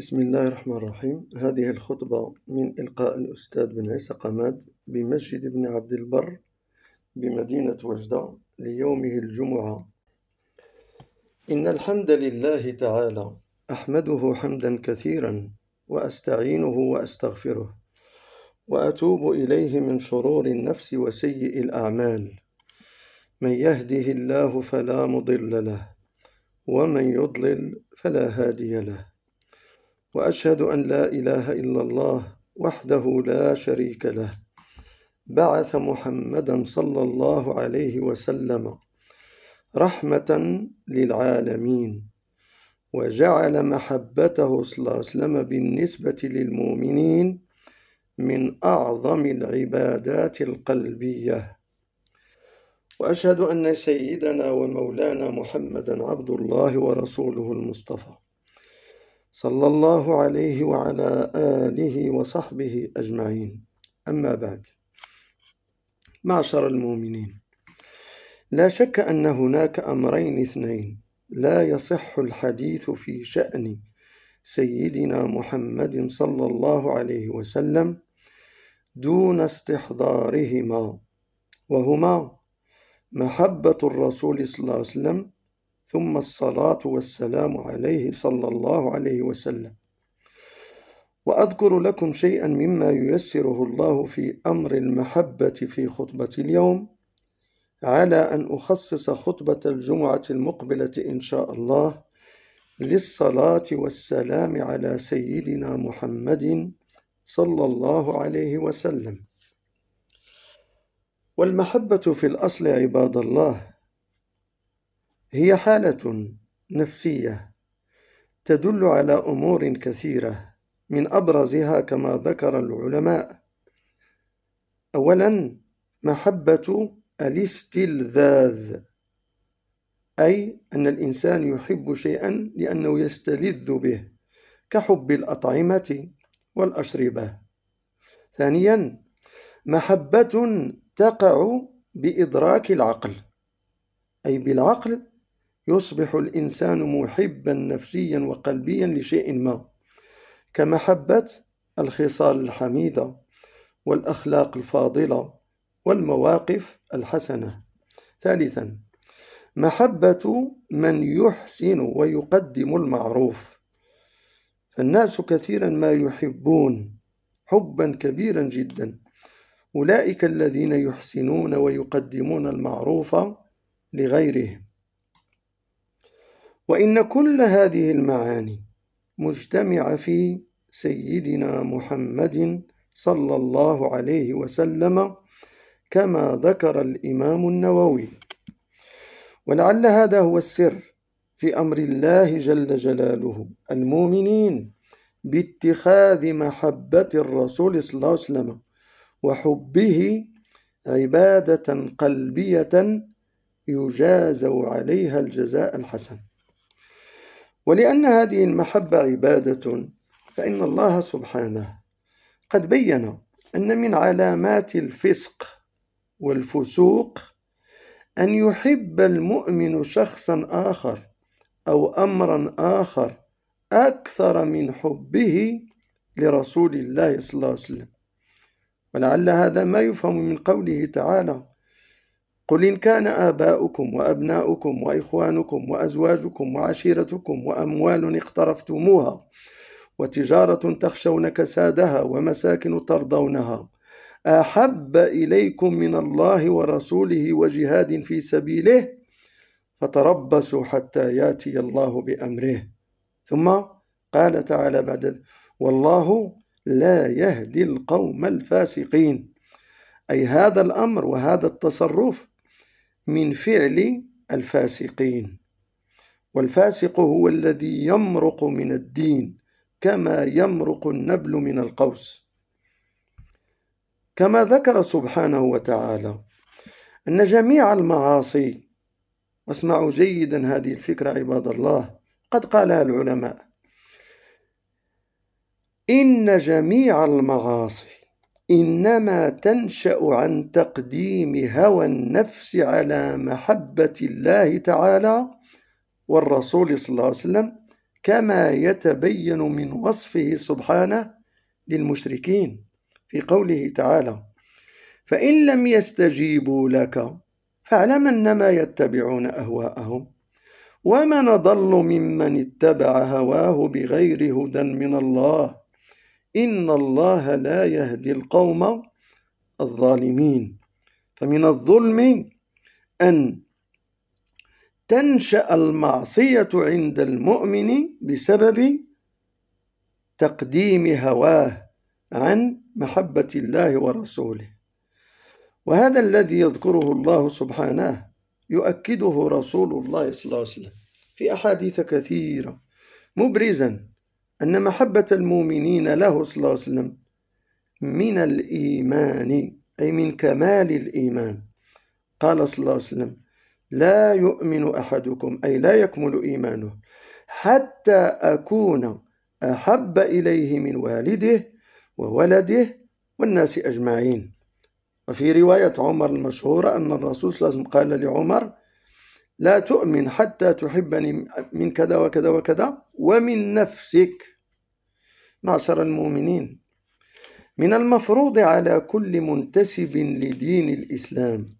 بسم الله الرحمن الرحيم هذه الخطبة من إلقاء الأستاذ بن عيسى قماد بمسجد بن عبد البر بمدينة وجدة ليومه الجمعة إن الحمد لله تعالى أحمده حمدا كثيرا وأستعينه وأستغفره وأتوب إليه من شرور النفس وسيء الأعمال من يهده الله فلا مضل له ومن يضلل فلا هادي له واشهد ان لا اله الا الله وحده لا شريك له بعث محمدا صلى الله عليه وسلم رحمه للعالمين وجعل محبته صلى الله عليه وسلم بالنسبه للمؤمنين من اعظم العبادات القلبيه واشهد ان سيدنا ومولانا محمدا عبد الله ورسوله المصطفى صلى الله عليه وعلى آله وصحبه أجمعين أما بعد معشر المؤمنين لا شك أن هناك أمرين اثنين لا يصح الحديث في شأن سيدنا محمد صلى الله عليه وسلم دون استحضارهما وهما محبة الرسول صلى الله عليه وسلم ثم الصلاة والسلام عليه صلى الله عليه وسلم وأذكر لكم شيئا مما ييسره الله في أمر المحبة في خطبة اليوم على أن أخصص خطبة الجمعة المقبلة إن شاء الله للصلاة والسلام على سيدنا محمد صلى الله عليه وسلم والمحبة في الأصل عباد الله هي حالة نفسية تدل على أمور كثيرة من أبرزها كما ذكر العلماء أولا محبة الاستلذاذ أي أن الإنسان يحب شيئا لأنه يستلذ به كحب الأطعمة والأشربة ثانيا محبة تقع بإدراك العقل أي بالعقل يصبح الإنسان محبا نفسيا وقلبيا لشيء ما كمحبة الخصال الحميدة والأخلاق الفاضلة والمواقف الحسنة ثالثا محبة من يحسن ويقدم المعروف فالناس كثيرا ما يحبون حبا كبيرا جدا أولئك الذين يحسنون ويقدمون المعروف لغيرهم وإن كل هذه المعاني مجتمعة في سيدنا محمد صلى الله عليه وسلم كما ذكر الإمام النووي ولعل هذا هو السر في أمر الله جل جلاله المؤمنين باتخاذ محبة الرسول صلى الله عليه وسلم وحبه عبادة قلبية يجازى عليها الجزاء الحسن ولأن هذه المحبة عبادة فإن الله سبحانه قد بين أن من علامات الفسق والفسوق أن يحب المؤمن شخصا آخر أو أمرا آخر أكثر من حبه لرسول الله صلى الله عليه وسلم ولعل هذا ما يفهم من قوله تعالى قل إن كان آباؤكم وأبناؤكم وإخوانكم وأزواجكم وعشيرتكم وأموال اقترفتموها وتجارة تخشون كسادها ومساكن ترضونها أحب إليكم من الله ورسوله وجهاد في سبيله فتربصوا حتى ياتي الله بأمره ثم قال تعالى بعد والله لا يهدي القوم الفاسقين أي هذا الأمر وهذا التصرف من فعل الفاسقين والفاسق هو الذي يمرق من الدين كما يمرق النبل من القوس كما ذكر سبحانه وتعالى أن جميع المعاصي واسمعوا جيدا هذه الفكرة عباد الله قد قالها العلماء إن جميع المعاصي انما تنشا عن تقديم هوى النفس على محبه الله تعالى والرسول صلى الله عليه وسلم كما يتبين من وصفه سبحانه للمشركين في قوله تعالى فان لم يستجيبوا لك فاعلم انما يتبعون اهواءهم ومن ضل ممن اتبع هواه بغير هدى من الله إن الله لا يهدي القوم الظالمين فمن الظلم أن تنشأ المعصية عند المؤمن بسبب تقديم هواه عن محبة الله ورسوله وهذا الذي يذكره الله سبحانه يؤكده رسول الله صلى الله عليه وسلم في أحاديث كثيرة مبرزا أن محبة المؤمنين له صلى الله عليه وسلم من الإيمان أي من كمال الإيمان قال صلى الله عليه وسلم لا يؤمن أحدكم أي لا يكمل إيمانه حتى أكون أحب إليه من والده وولده والناس أجمعين وفي رواية عمر المشهورة أن الرسول صلى الله عليه وسلم قال لعمر لا تؤمن حتى تحبني من كذا وكذا وكذا ومن نفسك معشر المؤمنين من المفروض على كل منتسب لدين الإسلام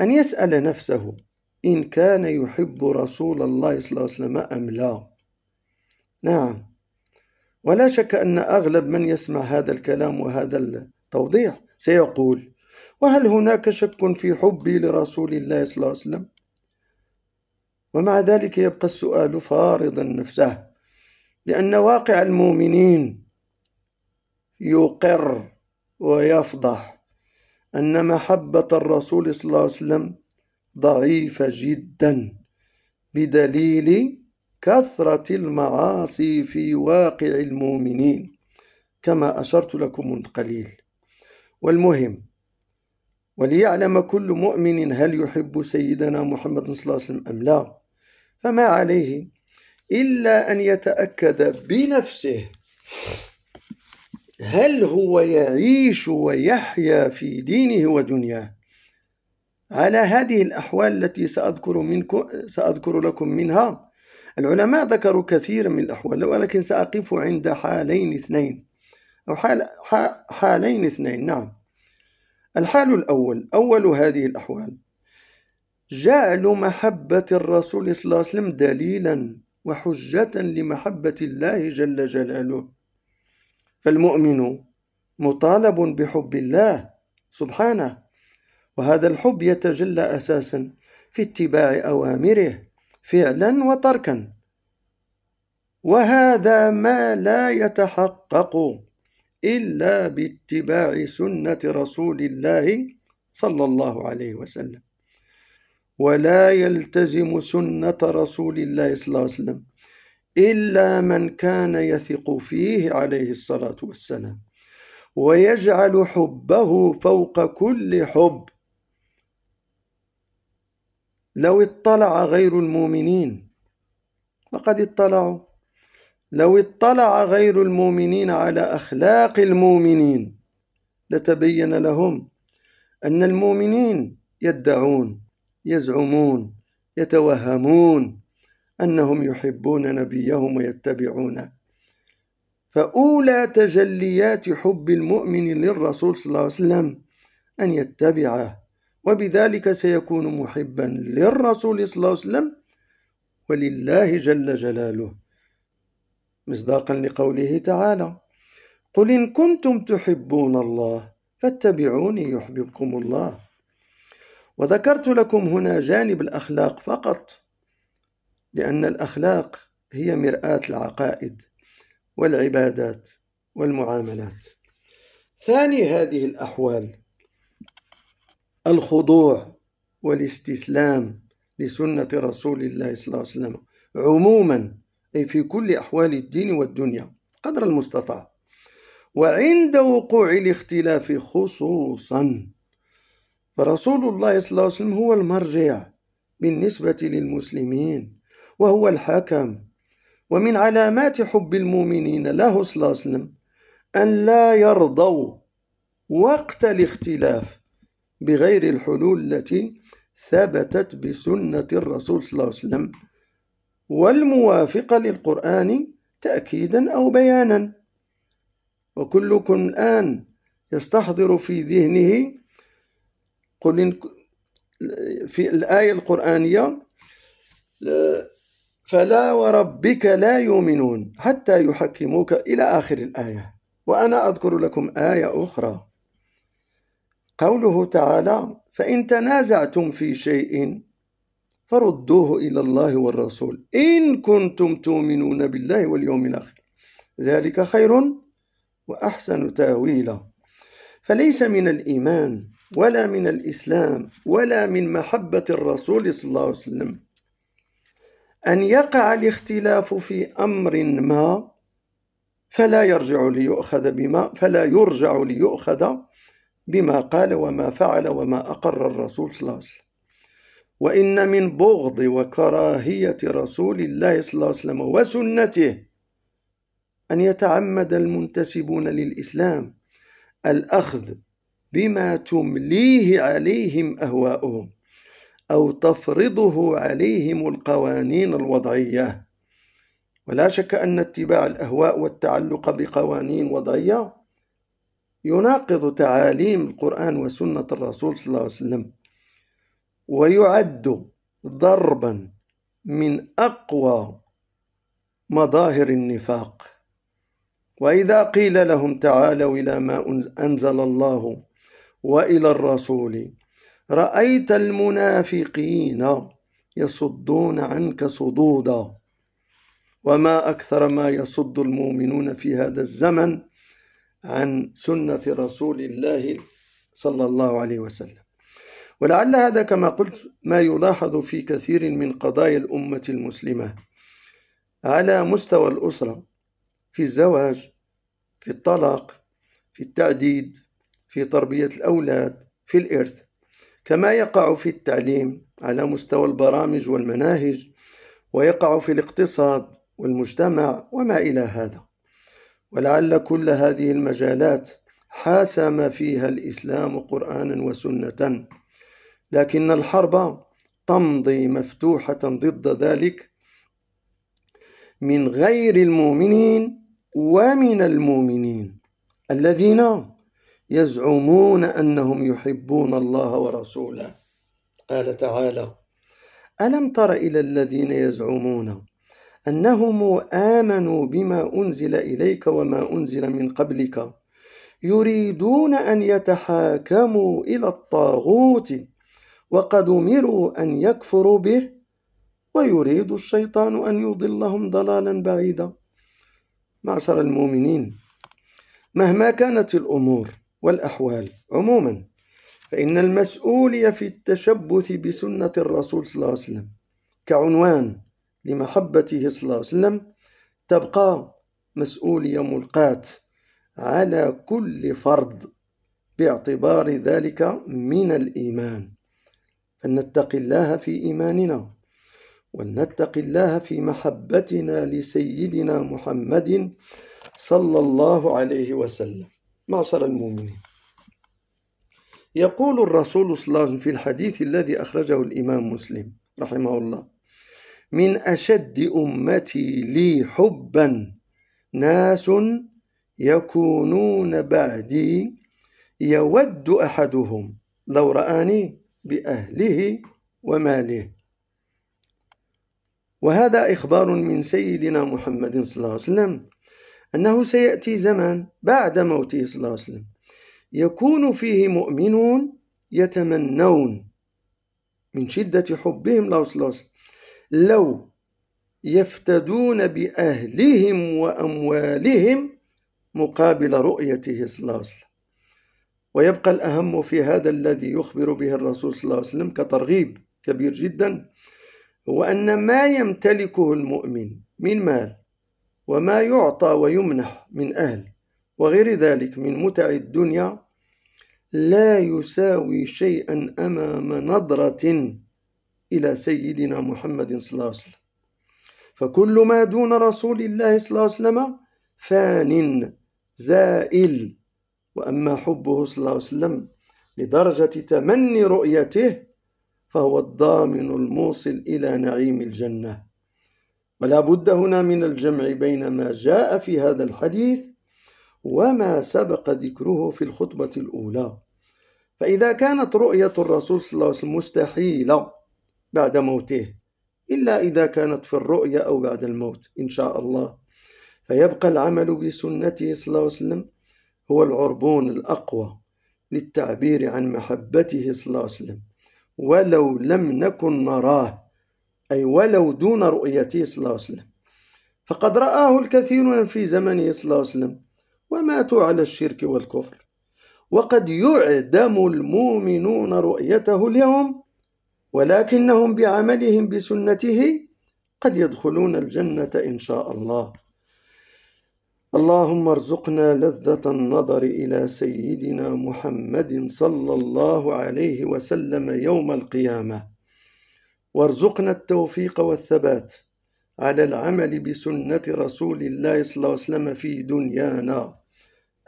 أن يسأل نفسه إن كان يحب رسول الله صلى الله عليه وسلم أم لا نعم ولا شك أن أغلب من يسمع هذا الكلام وهذا التوضيح سيقول وهل هناك شك في حبي لرسول الله صلى الله عليه وسلم ومع ذلك يبقى السؤال فارضا نفسه لأن واقع المؤمنين يقر ويفضح أن محبة الرسول صلى الله عليه وسلم ضعيفة جدا بدليل كثرة المعاصي في واقع المؤمنين كما أشرت لكم من قليل والمهم وليعلم كل مؤمن هل يحب سيدنا محمد صلى الله عليه وسلم أم لا فما عليه إلا أن يتأكد بنفسه هل هو يعيش ويحيا في دينه ودنياه على هذه الأحوال التي سأذكر, منكم سأذكر لكم منها العلماء ذكروا كثيرا من الأحوال ولكن سأقف عند حالين اثنين أو حال حالين اثنين نعم الحال الأول أول هذه الأحوال جعل محبة الرسول صلى الله عليه وسلم دليلا وحجة لمحبة الله جل جلاله فالمؤمن مطالب بحب الله سبحانه وهذا الحب يتجلى أساسا في اتباع أوامره فعلا وتركا وهذا ما لا يتحقق إلا باتباع سنة رسول الله صلى الله عليه وسلم ولا يلتزم سنة رسول الله صلى الله عليه وسلم إلا من كان يثق فيه عليه الصلاة والسلام ويجعل حبه فوق كل حب لو اطلع غير المؤمنين فقد اطلعوا لو اطلع غير المؤمنين على أخلاق المؤمنين لتبين لهم أن المؤمنين يدعون يزعمون يتوهمون انهم يحبون نبيهم ويتبعونه فاولى تجليات حب المؤمن للرسول صلى الله عليه وسلم ان يتبعه وبذلك سيكون محبا للرسول صلى الله عليه وسلم ولله جل جلاله مصداقا لقوله تعالى قل ان كنتم تحبون الله فاتبعوني يحببكم الله وذكرت لكم هنا جانب الأخلاق فقط لأن الأخلاق هي مرآة العقائد والعبادات والمعاملات ثاني هذه الأحوال الخضوع والاستسلام لسنة رسول الله صلى الله عليه وسلم عموما أي في كل أحوال الدين والدنيا قدر المستطاع وعند وقوع الاختلاف خصوصا فرسول الله صلى الله عليه وسلم هو المرجع بالنسبة للمسلمين وهو الحكم ومن علامات حب المؤمنين له صلى الله عليه وسلم أن لا يرضوا وقت الاختلاف بغير الحلول التي ثبتت بسنة الرسول صلى الله عليه وسلم والموافقة للقرآن تأكيدا أو بيانا وكلكم الآن يستحضر في ذهنه قل إن في الآية القرآنية فلا وربك لا يؤمنون حتى يحكموك إلى آخر الآية وأنا أذكر لكم آية أخرى قوله تعالى فإن تنازعتم في شيء فردوه إلى الله والرسول إن كنتم تؤمنون بالله واليوم الآخر ذلك خير وأحسن تاويلا فليس من الإيمان ولا من الإسلام ولا من محبة الرسول صلى الله عليه وسلم أن يقع الاختلاف في أمر ما فلا يرجع ليؤخذ بما فلا يرجع ليؤخذ بما قال وما فعل وما أقر الرسول صلى الله عليه وسلم وإن من بغض وكراهية رسول الله صلى الله عليه وسلم وسنته أن يتعمد المنتسبون للإسلام الأخذ بما تمليه عليهم اهواؤهم او تفرضه عليهم القوانين الوضعيه ولا شك ان اتباع الاهواء والتعلق بقوانين وضعيه يناقض تعاليم القران وسنه الرسول صلى الله عليه وسلم ويعد ضربا من اقوى مظاهر النفاق واذا قيل لهم تعالوا الى ما انزل الله والى الرسول رايت المنافقين يصدون عنك صدودا وما اكثر ما يصد المؤمنون في هذا الزمن عن سنه رسول الله صلى الله عليه وسلم ولعل هذا كما قلت ما يلاحظ في كثير من قضايا الامه المسلمه على مستوى الاسره في الزواج في الطلاق في التعديد في تربية الأولاد في الإرث كما يقع في التعليم على مستوى البرامج والمناهج ويقع في الاقتصاد والمجتمع وما إلى هذا ولعل كل هذه المجالات حاسم فيها الإسلام قرآنا وسنة لكن الحرب تمضي مفتوحة ضد ذلك من غير المؤمنين ومن المؤمنين الذين يزعمون انهم يحبون الله ورسوله قال تعالى الم تر الى الذين يزعمون انهم امنوا بما انزل اليك وما انزل من قبلك يريدون ان يتحاكموا الى الطاغوت وقد امروا ان يكفروا به ويريد الشيطان ان يضلهم ضلالا بعيدا معشر المؤمنين مهما كانت الامور والأحوال عموما فإن المسؤولية في التشبث بسنة الرسول صلى الله عليه وسلم كعنوان لمحبته صلى الله عليه وسلم تبقى مسؤولية ملقاة على كل فرد باعتبار ذلك من الإيمان فلنتقي الله في إيماننا ولنتقي الله في محبتنا لسيدنا محمد صلى الله عليه وسلم معشر المؤمنين يقول الرسول صلى الله عليه وسلم في الحديث الذي أخرجه الإمام مسلم رحمه الله من أشد أمتي لي حبا ناس يكونون بعدي يود أحدهم لو رآني بأهله وماله وهذا إخبار من سيدنا محمد صلى الله عليه وسلم أنه سيأتي زمان بعد موته صلى الله عليه وسلم يكون فيه مؤمنون يتمنون من شدة حبهم له صلى الله عليه وسلم لو يفتدون بأهلهم وأموالهم مقابل رؤيته صلى الله عليه وسلم ويبقى الأهم في هذا الذي يخبر به الرسول صلى الله عليه وسلم كترغيب كبير جدا هو أن ما يمتلكه المؤمن من مال وما يعطى ويمنح من أهل وغير ذلك من متع الدنيا لا يساوي شيئا أمام نظرة إلى سيدنا محمد صلى الله عليه وسلم فكل ما دون رسول الله صلى الله عليه وسلم فان زائل وأما حبه صلى الله عليه وسلم لدرجة تمني رؤيته فهو الضامن الموصل إلى نعيم الجنة ولا بد هنا من الجمع بين ما جاء في هذا الحديث وما سبق ذكره في الخطبة الأولى فإذا كانت رؤية الرسول صلى الله عليه وسلم مستحيلة بعد موته إلا إذا كانت في الرؤية أو بعد الموت إن شاء الله فيبقى العمل بسنته صلى الله عليه وسلم هو العربون الأقوى للتعبير عن محبته صلى الله عليه وسلم ولو لم نكن نراه أي ولو دون رؤيته صلى الله عليه وسلم فقد رآه الكثيرون في زمنه صلى الله عليه وسلم وماتوا على الشرك والكفر وقد يعدم المؤمنون رؤيته اليوم ولكنهم بعملهم بسنته قد يدخلون الجنة إن شاء الله اللهم ارزقنا لذة النظر إلى سيدنا محمد صلى الله عليه وسلم يوم القيامة وارزقنا التوفيق والثبات على العمل بسنة رسول الله صلى الله عليه وسلم في دنيانا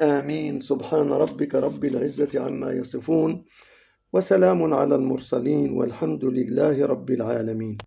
آمين سبحان ربك رب العزة عما يصفون وسلام على المرسلين والحمد لله رب العالمين